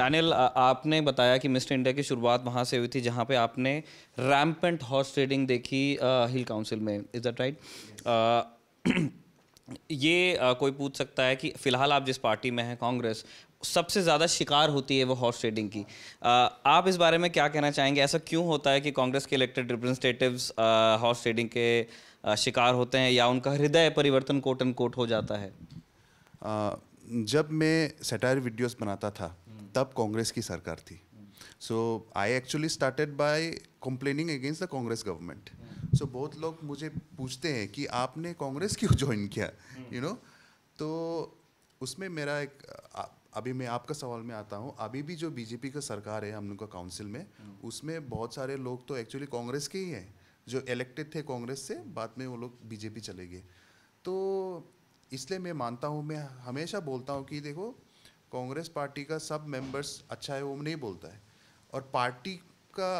Daniel आपने बताया कि मिस्टर इंडिया की शुरुआत वहाँ से हुई थी जहाँ पे आपने रैम्पेंट हॉर्स ट्रेडिंग देखी हिल काउंसिल में इज दैट राइट ये आ, कोई पूछ सकता है कि फिलहाल आप जिस पार्टी में हैं कांग्रेस सबसे ज़्यादा शिकार होती है वो हॉर्स ट्रेडिंग की आ, आप इस बारे में क्या कहना चाहेंगे ऐसा क्यों होता है कि कांग्रेस के इलेक्टेड रिप्रेजेंटेटिव हॉर्स ट्रेडिंग के आ, शिकार होते हैं या उनका हृदय परिवर्तन कोट एंड कोट हो जाता है जब मैं सेटायर वीडियोस बनाता था तब कांग्रेस की सरकार थी so I actually started by complaining against the Congress government so बहुत लोग मुझे पूछते हैं कि आपने कांग्रेस क्यों ज्वाइन किया यू नो know? तो उसमें मेरा एक अभी मैं आपका सवाल में आता हूँ अभी भी जो बीजेपी का सरकार है हम लोग का काउंसिल में उसमें बहुत सारे लोग तो एक्चुअली कांग्रेस के ही हैं जो इलेक्टेड थे कांग्रेस से बाद में वो लोग बीजेपी चले गए तो इसलिए मैं मानता हूँ मैं हमेशा बोलता हूँ कि देखो कांग्रेस पार्टी का सब मेंबर्स अच्छा है वो नहीं बोलता है और पार्टी का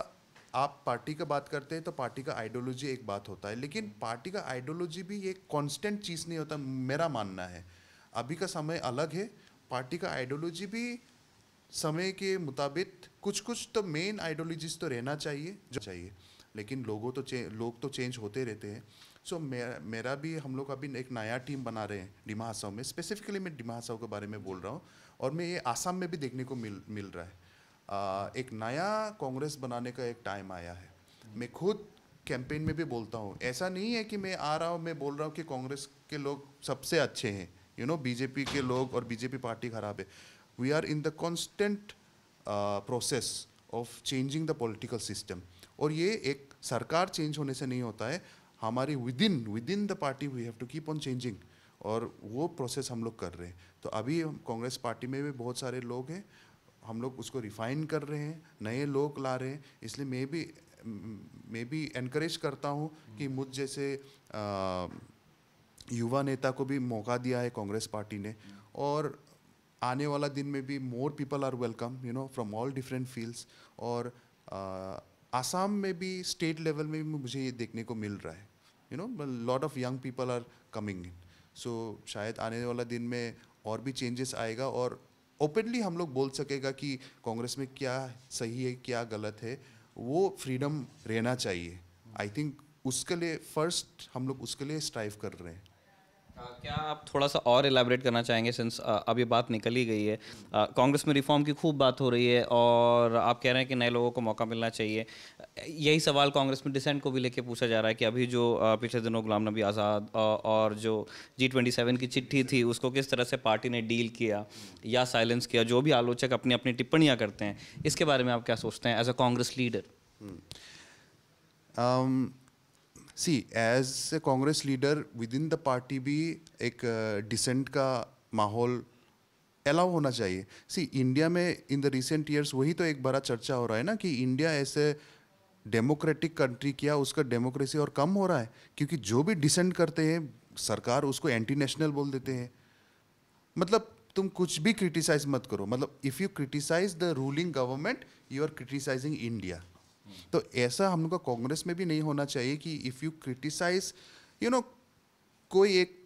आप पार्टी का बात करते हैं तो पार्टी का आइडियोलॉजी एक बात होता है लेकिन पार्टी का आइडियोलॉजी भी एक कांस्टेंट चीज़ नहीं होता मेरा मानना है अभी का समय अलग है पार्टी का आइडियोलॉजी भी समय के मुताबिक कुछ कुछ तो मेन आइडियोलॉजीज तो रहना चाहिए जो चाहिए लेकिन लोगों तो लोग तो चेंज होते रहते हैं सो so, मेरा मेरा भी हम लोग अभी एक नया टीम बना रहे हैं डिमा में स्पेसिफिकली मैं डिमा के बारे में बोल रहा हूँ और मैं ये आसाम में भी देखने को मिल मिल रहा है आ, एक नया कांग्रेस बनाने का एक टाइम आया है मैं खुद कैंपेन में भी बोलता हूँ ऐसा नहीं है कि मैं आ रहा हूँ मैं बोल रहा हूँ कि कांग्रेस के लोग सबसे अच्छे हैं यू नो बीजेपी के लोग और बीजेपी पार्टी खराब है we are in the constant process of changing the political system और ये एक सरकार चेंज होने से नहीं होता है हमारी within within the party we have to keep on changing और वो प्रोसेस हम लोग कर रहे हैं तो अभी कांग्रेस पार्टी में भी बहुत सारे लोग हैं हम लोग उसको रिफाइन कर रहे हैं नए लोग ला रहे हैं इसलिए मैं भी मैं भी इनक्रेज करता हूँ कि मुझ जैसे आ, युवा नेता को भी मौका दिया है कांग्रेस पार्टी ने और आने वाला दिन में भी more people are welcome you know from all different fields और आ, आसाम में भी स्टेट लेवल में भी मुझे ये देखने को मिल रहा है you know lot of young people are coming in so शायद आने वाला दिन में और भी चेंजेस आएगा और ओपनली हम लोग बोल सकेगा कि कांग्रेस में क्या सही है क्या गलत है वो फ्रीडम रहना चाहिए आई थिंक उसके लिए फर्स्ट हम लोग उसके लिए स्ट्राइव कर रहे हैं क्या आप थोड़ा सा और इलेबरेट करना चाहेंगे सिंस अब ये बात निकल ही गई है कांग्रेस में रिफॉर्म की खूब बात हो रही है और आप कह रहे हैं कि नए लोगों को मौका मिलना चाहिए यही सवाल कांग्रेस में डिसेंट को भी लेके पूछा जा रहा है कि अभी जो पिछले दिनों गुलाम नबी आज़ाद और जो जी ट्वेंटी सेवन की चिट्ठी थी उसको किस तरह से पार्टी ने डील किया या साइलेंस किया जो भी आलोचक अपनी अपनी टिप्पणियाँ करते हैं इसके बारे में आप क्या सोचते हैं as a Congress leader see as a Congress leader within the party भी एक डिसेंट uh, का माहौल अलाउ होना चाहिए सी इंडिया में इन द रिसेंट ईयर्स वही तो एक बड़ा चर्चा हो रहा है ना कि इंडिया ऐसे डेमोक्रेटिक कंट्री किया उसका डेमोक्रेसी और कम हो रहा है क्योंकि जो भी डिसेंट करते हैं सरकार उसको एंटी नेशनल बोल देते हैं मतलब तुम कुछ भी क्रिटिसाइज मत करो मतलब if you criticise the ruling government you are criticising India तो ऐसा हम लोग का कांग्रेस में भी नहीं होना चाहिए कि if you criticise you know कोई एक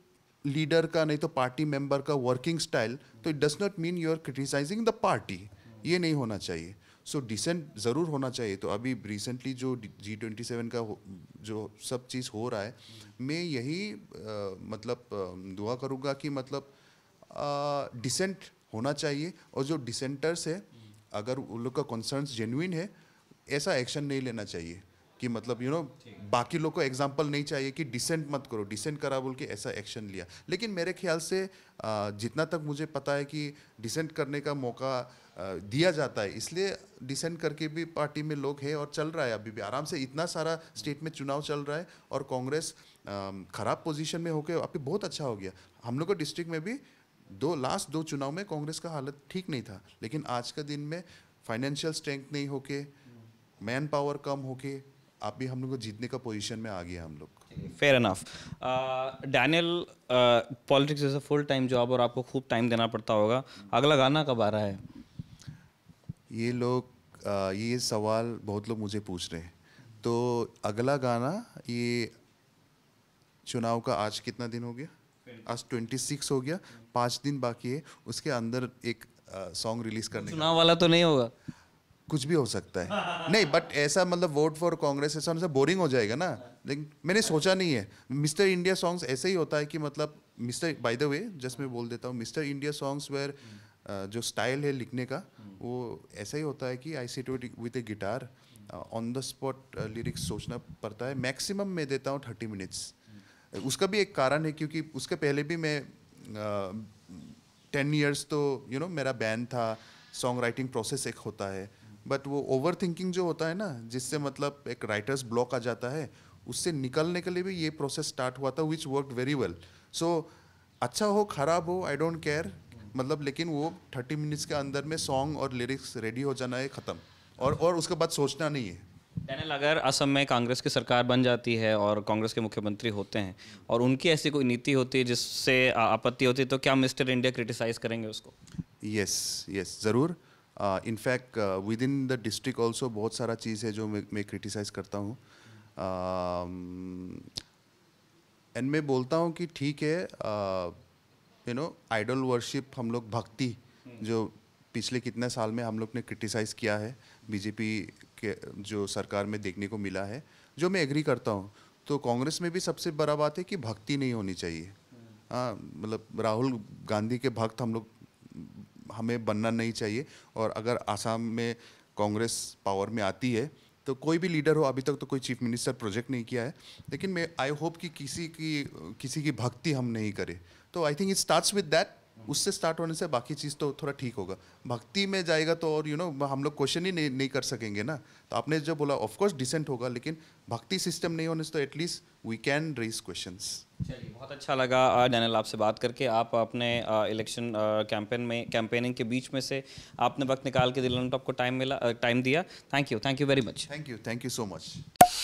लीडर का नहीं तो पार्टी मेंबर का वर्किंग स्टाइल तो it does not mean you are criticising the party ये नहीं होना चाहिए सो so, डिसेंट ज़रूर होना चाहिए तो अभी रिसेंटली जो जी ट्वेंटी सेवन का जो सब चीज़ हो रहा है मैं यही आ, मतलब दुआ करूँगा कि मतलब डिसेंट होना चाहिए और जो डिसेंटर्स है अगर उन लोग का कंसर्न्स जेन्यून है ऐसा एक्शन नहीं लेना चाहिए कि मतलब यू you नो know, बाकी लोग को एग्जाम्पल नहीं चाहिए कि डिसेंट मत करो डिसेंट करा बोल के ऐसा एक्शन लिया लेकिन मेरे ख्याल से जितना तक मुझे पता है कि डिसेंट करने का मौका दिया जाता है इसलिए डिसेंट करके भी पार्टी में लोग हैं और चल रहा है अभी भी आराम से इतना सारा स्टेट में चुनाव चल रहा है और कांग्रेस खराब पोजिशन में होकर अभी बहुत अच्छा हो गया हम लोग को डिस्ट्रिक्ट में भी दो लास्ट दो चुनाव में कांग्रेस का हालत ठीक नहीं था लेकिन आज का दिन में फाइनेंशियल स्ट्रेंथ नहीं होके मैन पावर कम होके आप भी हम लोग को जीतने का पोजीशन में आ गए हम लोग fair enough Daniel politics is a full time job और आपको खूब टाइम देना पड़ता होगा अगला गाना कब आ रहा है ये लोग uh, ये सवाल बहुत लोग मुझे पूछ रहे हैं तो अगला गाना ये चुनाव का आज कितना दिन हो गया आज ट्वेंटी सिक्स हो गया पाँच दिन बाकी है उसके अंदर एक सॉन्ग uh, रिलीज करने चुनाव वाला तो नहीं होगा कुछ भी हो सकता है नहीं बट ऐसा मतलब वोट फॉर कांग्रेस ऐसा उनसे मतलब बोरिंग हो जाएगा ना लेकिन मैंने सोचा नहीं है मिस्टर इंडिया सॉन्ग्स ऐसे ही होता है कि मतलब mister by the way just मैं बोल देता हूँ मिस्टर इंडिया सॉन्ग्स वेयर जो स्टाइल है लिखने का वो ऐसा ही होता है कि I sit with a guitar on the spot lyrics सोचना पड़ता है मैक्सिमम मैं देता हूँ थर्टी मिनट्स उसका भी एक कारण है क्योंकि उसके पहले भी मैं टेन uh, ईयर्स तो यू you नो know, मेरा बैन था सॉन्ग राइटिंग प्रोसेस एक होता है बट वो ओवर थिंकिंग जो होता है ना जिससे मतलब एक राइटर्स ब्लॉक आ जाता है उससे निकलने के लिए भी ये प्रोसेस स्टार्ट हुआ था which work very well so अच्छा हो खराब हो आई डोंट केयर मतलब लेकिन वो थर्टी मिनट्स के अंदर में सॉन्ग और लिरिक्स रेडी हो जाना है ख़त्म और और उसके बाद सोचना नहीं है डैनल अगर असम में कांग्रेस की सरकार बन जाती है और कांग्रेस के मुख्यमंत्री होते हैं और उनकी ऐसी कोई नीति होती है जिससे आपत्ति होती है तो क्या मिस्टर इंडिया क्रिटिसाइज़ करेंगे उसको यस yes, यस yes, ज़रूर in fact within the district also बहुत सारा चीज़ है जो मैं मैं क्रिटिसाइज़ करता हूँ एंड um, मैं बोलता हूँ कि ठीक है यू नो आइडल वर्शिप हम लोग भक्ति जो पिछले कितने साल में हम लोग ने क्रिटिसाइज़ किया है बीजेपी के जो सरकार में देखने को मिला है जो मैं एग्री करता हूँ तो कांग्रेस में भी सबसे बड़ा बात है कि भक्ति नहीं होनी चाहिए हम्म। हाँ, मतलब राहुल गांधी के भक्त हम लोग हमें बनना नहीं चाहिए और अगर आसाम में कांग्रेस पावर में आती है तो कोई भी लीडर हो अभी तक तो कोई चीफ मिनिस्टर प्रोजेक्ट नहीं किया है लेकिन मैं आई होप कि किसी की किसी की भक्ति हम नहीं करें तो I think it starts with that उससे स्टार्ट होने से बाकी चीज़ तो थोड़ा ठीक होगा भक्ति में जाएगा तो और यू you नो know, हम लोग क्वेश्चन ही नहीं नहीं कर सकेंगे ना तो आपने जो बोला ऑफकोर्स डिसेंट होगा लेकिन भक्ति सिस्टम नहीं होने से तो at least we can raise question चलिए बहुत अच्छा लगा डैनल आपसे बात करके आप अपने इलेक्शन कैंपेन में कैंपेनिंग के बीच में से आपने वक्त निकाल के टॉप को टाइम मिला टाइम दिया thank you thank you very much thank you thank you so much